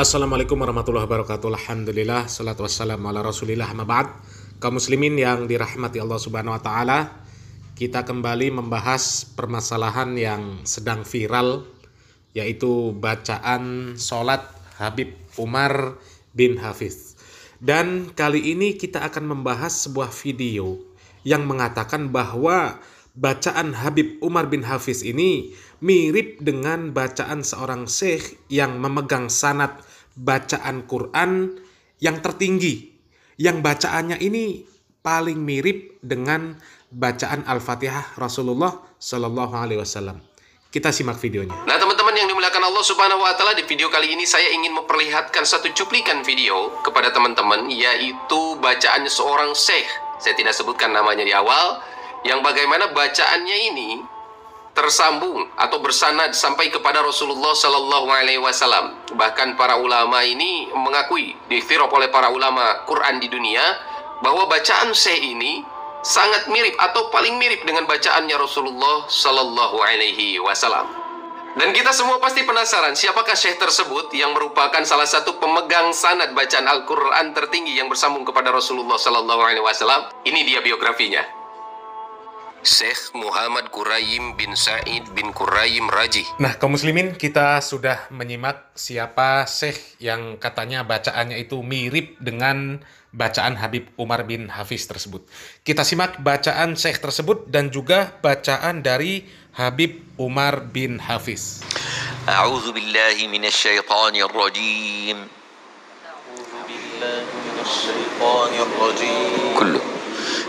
Assalamualaikum warahmatullahi wabarakatuh Alhamdulillah Salatu wassalamu ala rasulillah Mabad Kaum muslimin yang dirahmati Allah subhanahu wa ta'ala Kita kembali membahas permasalahan yang sedang viral Yaitu bacaan sholat Habib Umar bin Hafiz Dan kali ini kita akan membahas sebuah video Yang mengatakan bahwa bacaan Habib Umar bin Hafiz ini mirip dengan bacaan seorang syekh yang memegang sanat bacaan Quran yang tertinggi, yang bacaannya ini paling mirip dengan bacaan Al-Fatihah Rasulullah Shallallahu Alaihi Wasallam. Kita simak videonya. Nah teman-teman yang dimuliakan Allah Subhanahu Wa Taala di video kali ini saya ingin memperlihatkan satu cuplikan video kepada teman-teman yaitu bacaannya seorang syekh. Saya tidak sebutkan namanya di awal. Yang bagaimana bacaannya ini tersambung atau bersanad sampai kepada Rasulullah Sallallahu Alaihi Wasallam. Bahkan para ulama ini mengakui, diktirop oleh para ulama Quran di dunia, bahwa bacaan Syekh ini sangat mirip atau paling mirip dengan bacaannya Rasulullah Sallallahu Alaihi Wasallam. Dan kita semua pasti penasaran siapakah syekh tersebut yang merupakan salah satu pemegang sanad bacaan Al-Qur'an tertinggi yang bersambung kepada Rasulullah sallallahu alaihi wasallam. Ini dia biografinya. Syekh Muhammad Quraim bin Said bin Quraim Raji. Nah, kaum muslimin kita sudah menyimak siapa Syekh yang katanya bacaannya itu mirip dengan bacaan Habib Umar bin Hafiz tersebut. Kita simak bacaan Syekh tersebut dan juga bacaan dari Habib Umar bin Hafiz. A'udzu billahi minasyaitonir rajim. A'udzu billahi minasyaitonir rajim. Kullu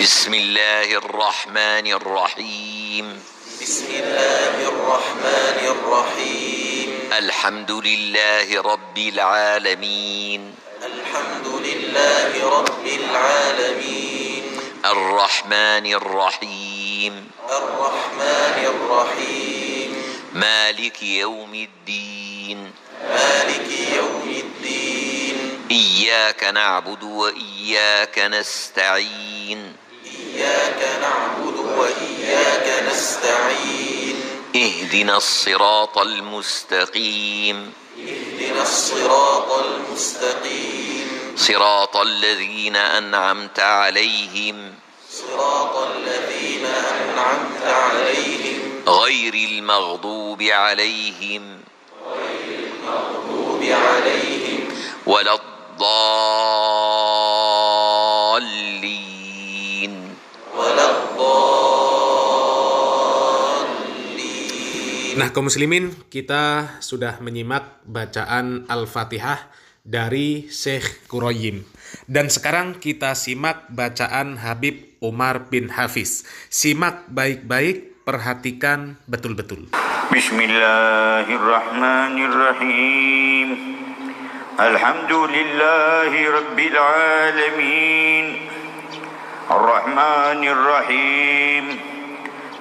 بسم الله الرحمن الرحيم بسم الله الرحمن الرحيم الحمد لله رب العالمين الحمد لله رب العالمين الرحمن الرحيم الرحمن الرحيم مالك يوم الدين مالك يوم الدين إياك نعبد وإياك نستعين إياك نعبد وإياك نستعين اهدنا الصراط المستقيم اهدنا الصراط المستقيم صراط الذين أنعمت عليهم صراط الذين أنعمت عليهم غير المغضوب عليهم غير المغضوب عليهم ولا الضالين Nah, kaum muslimin, kita sudah menyimak bacaan Al-Fatihah dari Syekh Kuroyim. Dan sekarang kita simak bacaan Habib Umar bin Hafiz. Simak baik-baik, perhatikan betul-betul. Bismillahirrahmanirrahim. Alhamdulillahi Rabbil Alamin. Ar-Rahmanirrahim.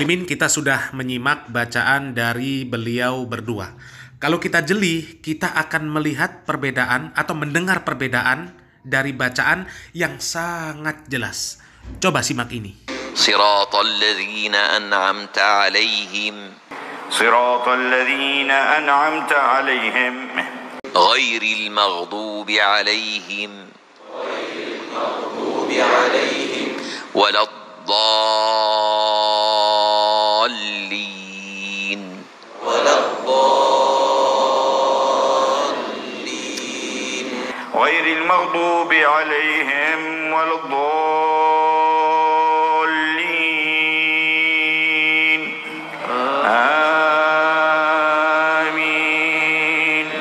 muslimin kita sudah menyimak bacaan dari beliau berdua. Kalau kita jeli, kita akan melihat perbedaan atau mendengar perbedaan dari bacaan yang sangat jelas. Coba simak ini. Siratal ladzina an'amta 'alaihim. Siratal ladzina an'amta 'alaihim. Ghairil maghdubi 'alaihim. Ghairil maghdubi 'alaihim. Waladdallin. غير المغضوب عليهم ولا الضالين آمين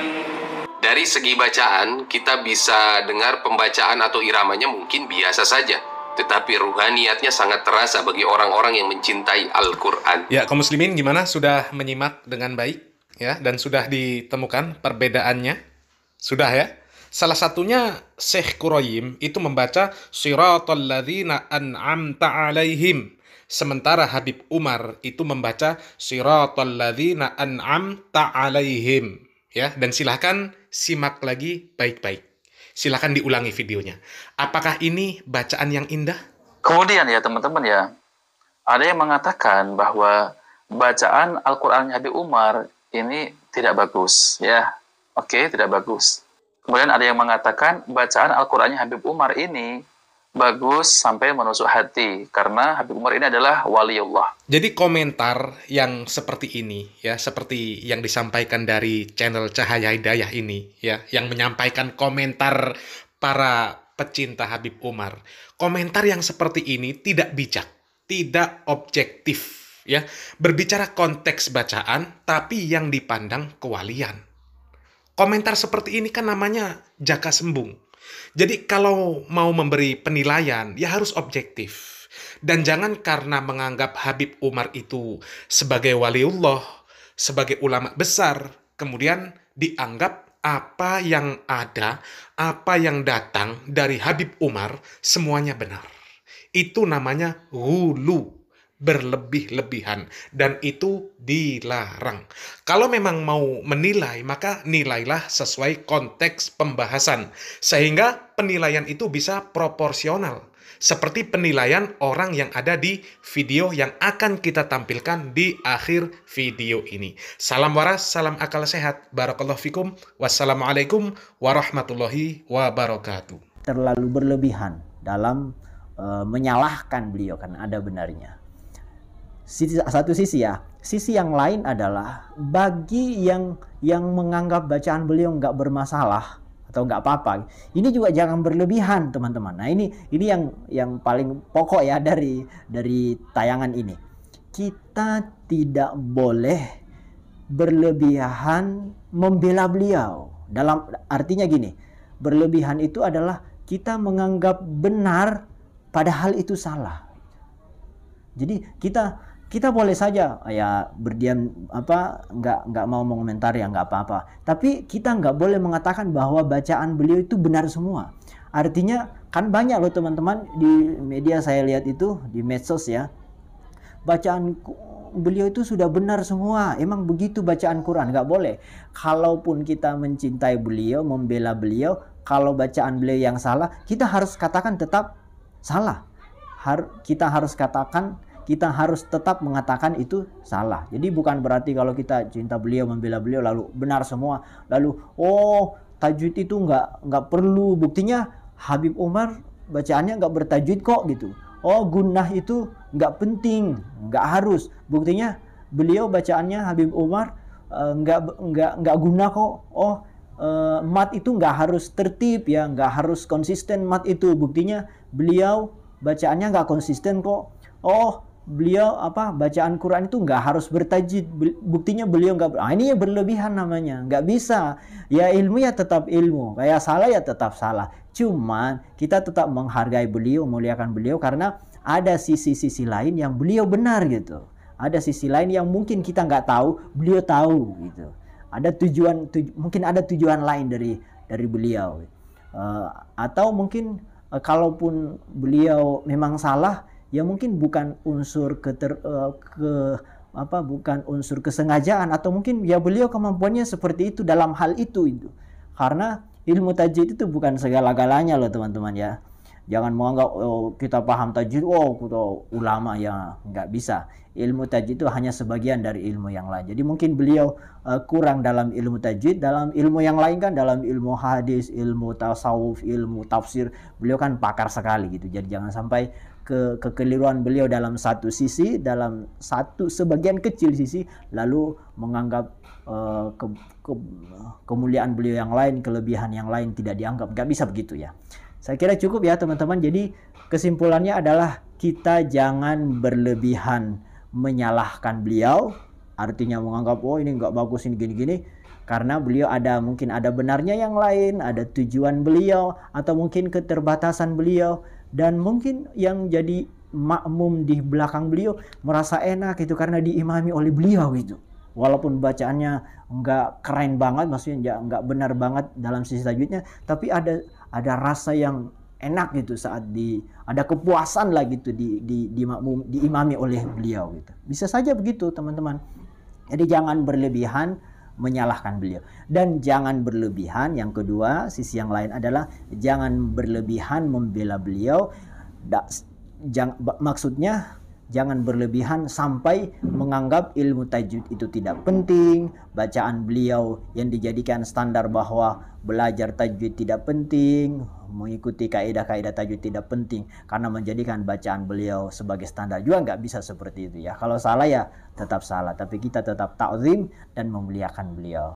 Dari segi bacaan, kita bisa dengar pembacaan atau iramanya mungkin biasa saja tetapi ruhaniatnya sangat terasa bagi orang-orang yang mencintai Al-Quran. Ya, kaum muslimin gimana? Sudah menyimak dengan baik? Ya, dan sudah ditemukan perbedaannya? Sudah ya? Salah satunya Syekh Qurayim itu membaca Siratul ladhina an'amta 'alaihim. Sementara Habib Umar itu membaca Siratul ladhina an'amta 'alaihim. Ya, dan silahkan simak lagi baik-baik. Silahkan diulangi videonya. Apakah ini bacaan yang indah? Kemudian ya teman-teman ya, ada yang mengatakan bahwa bacaan Al-Quran Habib Umar ini tidak bagus ya. Oke, tidak bagus. Kemudian ada yang mengatakan bacaan Al-Qur'annya Habib Umar ini bagus sampai menusuk hati karena Habib Umar ini adalah waliullah. Jadi komentar yang seperti ini ya, seperti yang disampaikan dari channel Cahaya Hidayah ini ya, yang menyampaikan komentar para pecinta Habib Umar. Komentar yang seperti ini tidak bijak, tidak objektif ya. Berbicara konteks bacaan tapi yang dipandang kewalian komentar seperti ini kan namanya jaka sembung. Jadi kalau mau memberi penilaian ya harus objektif. Dan jangan karena menganggap Habib Umar itu sebagai waliullah, sebagai ulama besar, kemudian dianggap apa yang ada, apa yang datang dari Habib Umar semuanya benar. Itu namanya hulu berlebih-lebihan dan itu dilarang. Kalau memang mau menilai, maka nilailah sesuai konteks pembahasan sehingga penilaian itu bisa proporsional seperti penilaian orang yang ada di video yang akan kita tampilkan di akhir video ini. Salam waras, salam akal sehat. Barakallahu fikum. Wassalamualaikum warahmatullahi wabarakatuh. Terlalu berlebihan dalam uh, menyalahkan beliau kan ada benarnya sisi satu sisi ya sisi yang lain adalah bagi yang yang menganggap bacaan beliau nggak bermasalah atau nggak apa-apa ini juga jangan berlebihan teman-teman nah ini ini yang yang paling pokok ya dari dari tayangan ini kita tidak boleh berlebihan membela beliau dalam artinya gini berlebihan itu adalah kita menganggap benar padahal itu salah jadi kita kita boleh saja ya berdiam apa nggak nggak mau mengomentari ya nggak apa-apa tapi kita nggak boleh mengatakan bahwa bacaan beliau itu benar semua artinya kan banyak loh teman-teman di media saya lihat itu di medsos ya bacaan beliau itu sudah benar semua emang begitu bacaan Quran nggak boleh kalaupun kita mencintai beliau membela beliau kalau bacaan beliau yang salah kita harus katakan tetap salah Har kita harus katakan kita harus tetap mengatakan itu salah. Jadi bukan berarti kalau kita cinta beliau, membela beliau lalu benar semua, lalu oh tajwid itu nggak nggak perlu. Buktinya Habib Umar bacaannya nggak bertajwid kok gitu. Oh gunnah itu nggak penting, nggak harus. Buktinya beliau bacaannya Habib Umar nggak uh, eh, nggak nggak guna kok. Oh uh, mat itu nggak harus tertib ya, nggak harus konsisten mat itu. Buktinya beliau bacaannya nggak konsisten kok. Oh beliau apa bacaan Quran itu nggak harus bertajid buktinya beliau nggak ah, ini ya berlebihan namanya nggak bisa ya ilmu ya tetap ilmu kayak salah ya tetap salah cuman kita tetap menghargai beliau memuliakan beliau karena ada sisi-sisi lain yang beliau benar gitu ada sisi lain yang mungkin kita nggak tahu beliau tahu gitu ada tujuan tuj mungkin ada tujuan lain dari dari beliau uh, atau mungkin uh, kalaupun beliau memang salah ya mungkin bukan unsur keter, uh, ke apa bukan unsur kesengajaan atau mungkin ya beliau kemampuannya seperti itu dalam hal itu itu karena ilmu tajwid itu bukan segala-galanya loh teman-teman ya jangan menganggap oh, kita paham tajwid oh kita ulama ya nggak bisa ilmu tajwid itu hanya sebagian dari ilmu yang lain jadi mungkin beliau uh, kurang dalam ilmu tajwid dalam ilmu yang lain kan dalam ilmu hadis ilmu tasawuf ilmu tafsir beliau kan pakar sekali gitu jadi jangan sampai ke kekeliruan beliau dalam satu sisi, dalam satu sebagian kecil sisi, lalu menganggap uh, ke, ke, kemuliaan beliau yang lain, kelebihan yang lain tidak dianggap. Gak bisa begitu ya. Saya kira cukup ya teman-teman. Jadi kesimpulannya adalah kita jangan berlebihan menyalahkan beliau, artinya menganggap oh ini nggak bagus ini gini-gini karena beliau ada mungkin ada benarnya yang lain, ada tujuan beliau atau mungkin keterbatasan beliau dan mungkin yang jadi makmum di belakang beliau merasa enak itu karena diimami oleh beliau itu walaupun bacaannya nggak keren banget maksudnya nggak benar banget dalam sisi tajwidnya tapi ada ada rasa yang enak gitu saat di ada kepuasan lah gitu di di di makmum diimami oleh beliau gitu bisa saja begitu teman-teman jadi jangan berlebihan menyalahkan beliau. Dan jangan berlebihan. Yang kedua, sisi yang lain adalah jangan berlebihan membela beliau. Da, jang, maksudnya Jangan berlebihan sampai menganggap ilmu tajwid itu tidak penting, bacaan beliau yang dijadikan standar bahwa belajar tajwid tidak penting, mengikuti kaidah-kaidah tajwid tidak penting karena menjadikan bacaan beliau sebagai standar juga nggak bisa seperti itu ya. Kalau salah ya tetap salah, tapi kita tetap takzim dan memuliakan beliau.